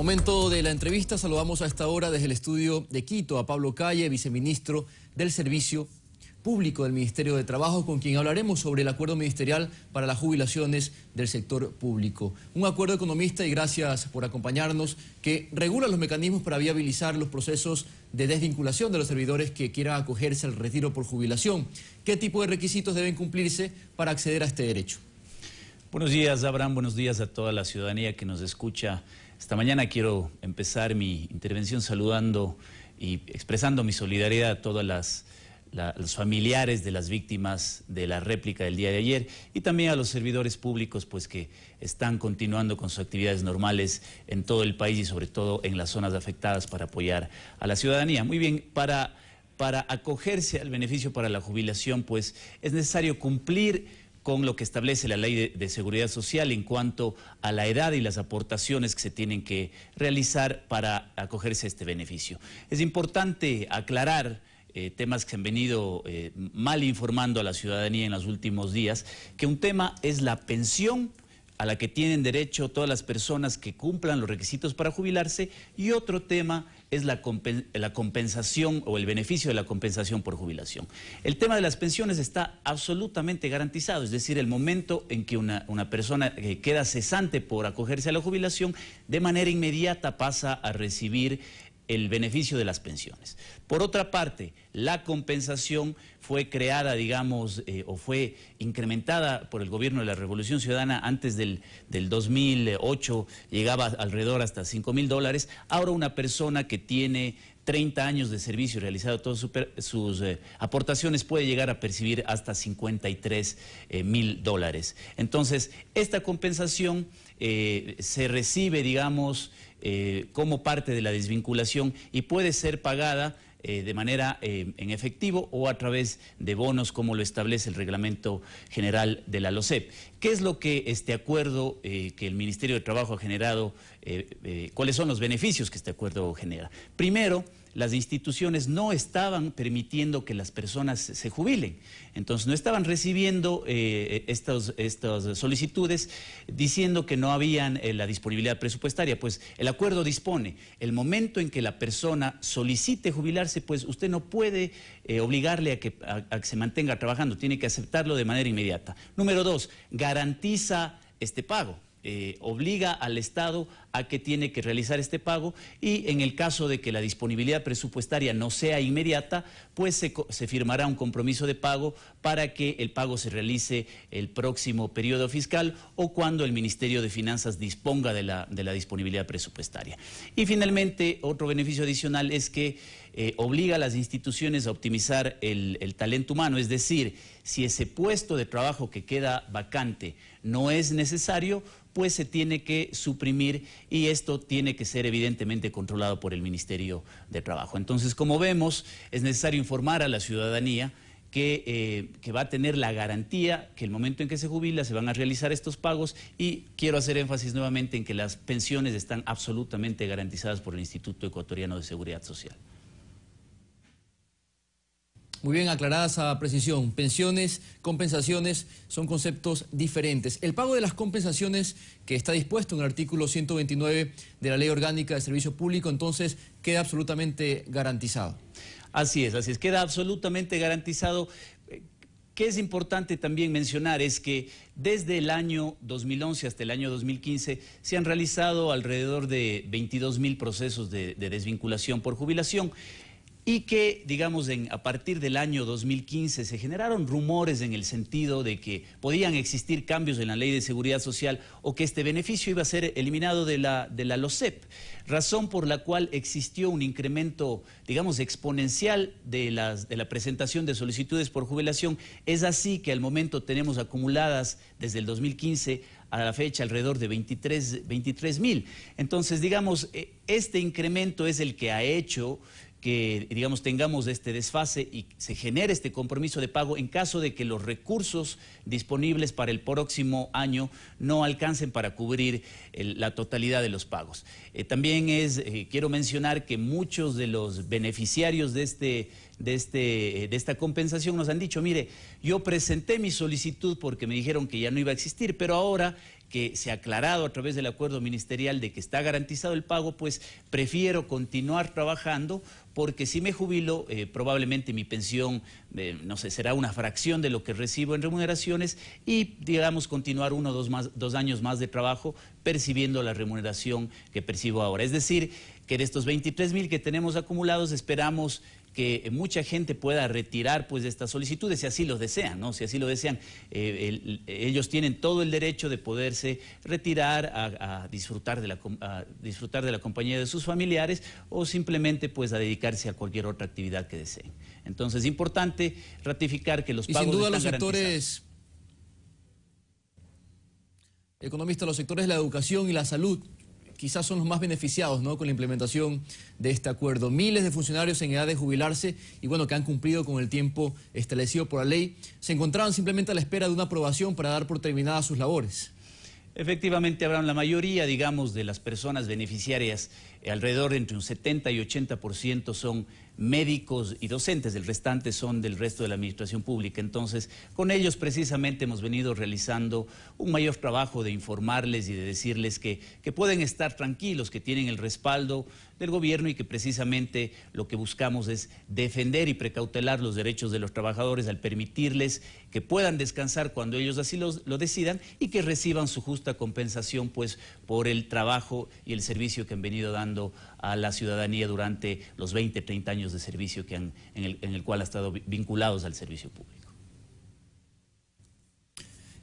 Momento de la entrevista, saludamos a esta hora desde el estudio de Quito a Pablo Calle, viceministro del Servicio Público del Ministerio de Trabajo, con quien hablaremos sobre el acuerdo ministerial para las jubilaciones del sector público. Un acuerdo economista, y gracias por acompañarnos, que regula los mecanismos para viabilizar los procesos de desvinculación de los servidores que quieran acogerse al retiro por jubilación. ¿Qué tipo de requisitos deben cumplirse para acceder a este derecho? Buenos días, Abraham. Buenos días a toda la ciudadanía que nos escucha esta mañana quiero empezar mi intervención saludando y expresando mi solidaridad a todas los familiares de las víctimas de la réplica del día de ayer y también a los servidores públicos pues que están continuando con sus actividades normales en todo el país y sobre todo en las zonas afectadas para apoyar a la ciudadanía. Muy bien, para, para acogerse al beneficio para la jubilación pues es necesario cumplir con lo que establece la ley de, seguridad social en cuanto a la edad y las aportaciones que se tienen que realizar para acogerse a este beneficio. Es importante aclarar eh, temas que han venido eh, mal informando a la ciudadanía en los últimos días, que un tema es la pensión a la que tienen derecho todas las personas que cumplan los requisitos para jubilarse y otro tema es la, compensación o el beneficio de la compensación por jubilación. El tema de las pensiones está absolutamente garantizado, es decir, el momento en que una, persona que queda cesante por acogerse a la jubilación, de manera inmediata pasa a recibir el beneficio de las pensiones. Por otra parte, la compensación fue creada, digamos, eh, o fue incrementada por el gobierno de la Revolución Ciudadana antes del, del 2008, llegaba alrededor hasta 5 mil dólares. Ahora una persona que tiene 30 años de servicio realizado todas sus eh, aportaciones, puede llegar a percibir hasta 53 eh, mil dólares. Entonces, esta compensación eh, se recibe, digamos, como parte de la desvinculación y puede ser pagada eh, de manera eh, en efectivo o a través de bonos, como lo establece el reglamento general de la LOCEP. ¿Qué es lo que este acuerdo eh, que el Ministerio de Trabajo ha generado, cuáles son los beneficios que este acuerdo genera? Primero, las instituciones no estaban permitiendo que las personas se jubilen. Entonces no estaban recibiendo eh, eh, estas, solicitudes diciendo que no habían eh, la disponibilidad presupuestaria. Pues el acuerdo dispone, el momento en que la persona solicite jubilarse, pues usted no puede obligarle a que, se mantenga trabajando, tiene que aceptarlo de manera inmediata. Número dos, garantiza este pago. obliga al Estado a que tiene que realizar este pago y en el caso de que la disponibilidad presupuestaria no sea inmediata, pues se, firmará un compromiso de pago para que el pago se realice el próximo periodo fiscal o cuando el Ministerio de Finanzas disponga de la, disponibilidad presupuestaria. Y finalmente, otro beneficio adicional es que eh, obliga a las instituciones a optimizar el, el talento humano, es decir, si ese puesto de trabajo que queda vacante no es necesario, pues se tiene que suprimir y esto tiene que ser evidentemente controlado por el Ministerio de Trabajo. Entonces, como vemos, es necesario informar a la ciudadanía eh, que, va a tener la garantía que el momento en que se jubila se van a realizar estos pagos y quiero hacer énfasis nuevamente en que las pensiones están absolutamente garantizadas por el Instituto Ecuatoriano de Seguridad Social. Muy bien aclarada esa precisión. Pensiones, compensaciones son conceptos diferentes. El pago de las compensaciones que está dispuesto en el artículo 129 de la Ley Orgánica de Servicio Público, entonces queda absolutamente garantizado. Así es, así es, queda absolutamente garantizado. Eh, Qué es importante también mencionar es que desde el año 2011 hasta el año 2015 se han realizado alrededor de 22 mil procesos de desvinculación por jubilación y que, digamos, a partir del año 2015 se generaron rumores en el sentido de que podían existir cambios en la ley de seguridad social o que este beneficio iba a ser eliminado de la, de la losep. razón por la cual existió un incremento, digamos, exponencial de, de la presentación de solicitudes por jubilación. Es así que al momento tenemos acumuladas desde el 2015 a la fecha alrededor de 23 mil. Entonces, digamos, eh, este incremento es el que ha hecho que, digamos, tengamos este desfase y se genere este compromiso de pago en caso de que los recursos disponibles para el próximo año no alcancen para cubrir la totalidad de los pagos. Eh, también es, eh, quiero mencionar que muchos de los beneficiarios de, este, de, este, eh, de esta compensación nos han dicho, mire, yo presenté mi solicitud porque me dijeron que ya no iba a existir, pero ahora que se ha aclarado a través del acuerdo ministerial de que está garantizado el pago, pues prefiero continuar trabajando porque si me jubilo, eh, probablemente mi pensión, eh, no sé, será una fracción de lo que recibo en remuneraciones y, digamos, continuar uno o dos, dos años más de trabajo percibiendo la remuneración que percibo ahora. Es decir, que de estos 23 mil que tenemos acumulados, esperamos que mucha gente pueda retirar pues estas solicitudes si así lo desean, ¿no? Si así lo desean, eh, ellos tienen todo el derecho de poderse retirar a, disfrutar de la, disfrutar de la compañía de sus familiares o simplemente pues a dedicarse a cualquier otra actividad que deseen. Entonces es importante ratificar que los pagos y sin duda los sectores economistas, los sectores de la educación y la salud quizás son los más beneficiados ¿no? con la implementación de este acuerdo. Miles de funcionarios en edad de jubilarse y bueno, que han cumplido con el tiempo establecido por la ley, se encontraban simplemente a la espera de una aprobación para dar por terminadas sus labores. Efectivamente, Abraham, la mayoría, digamos, de las personas beneficiarias alrededor entre un 70 y 80% son médicos y docentes, el restante son del resto de la administración pública. Entonces, con ellos precisamente hemos venido realizando un mayor trabajo de informarles y de decirles que, pueden estar tranquilos, que tienen el respaldo del gobierno y que precisamente lo que buscamos es defender y precautelar los derechos de los trabajadores al permitirles que puedan descansar cuando ellos así lo decidan y que reciban su justa compensación pues por el trabajo y el servicio que han venido dando a la ciudadanía durante los 20, 30 años de servicio que en, el, en el cual ha estado vinculados al servicio público.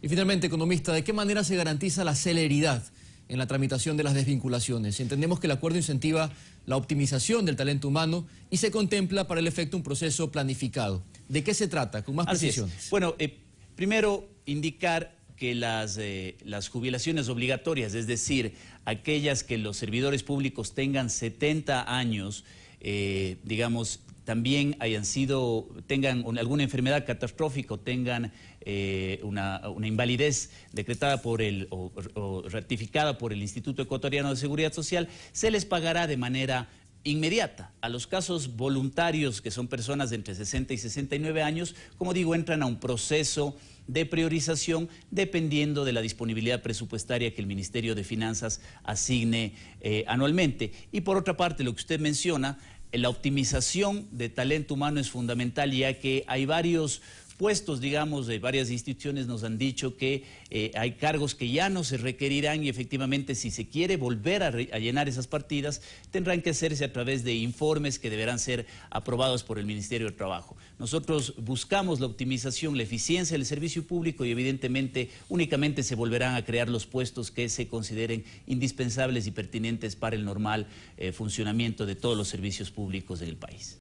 Y finalmente, economista, ¿de qué manera se garantiza la celeridad en la tramitación de las desvinculaciones? Entendemos que el acuerdo incentiva la optimización del talento humano y se contempla para el efecto un proceso planificado. ¿De qué se trata? Con más precisión? Bueno, eh, primero indicar que las, eh, las, jubilaciones obligatorias, es decir, aquellas que los servidores públicos tengan 70 años, eh, digamos, también hayan sido, tengan alguna enfermedad catastrófica o tengan eh, una, invalidez decretada por el o, o, ratificada por el Instituto Ecuatoriano de Seguridad Social, se les pagará de manera inmediata a los casos voluntarios, que son personas de entre 60 y 69 años, como digo, entran a un proceso de priorización dependiendo de la disponibilidad presupuestaria que el Ministerio de Finanzas asigne eh, anualmente. Y por otra parte, lo que usted menciona, eh, la optimización de talento humano es fundamental, ya que hay varios Puestos, digamos, de varias instituciones nos han dicho que eh, hay cargos que ya no se requerirán y efectivamente si se quiere volver a, llenar esas partidas, tendrán que hacerse a través de informes que deberán ser aprobados por el Ministerio del Trabajo. Nosotros buscamos la optimización, la eficiencia del servicio público y evidentemente únicamente se volverán a crear los puestos que se consideren indispensables y pertinentes para el normal eh, funcionamiento de todos los servicios públicos del país.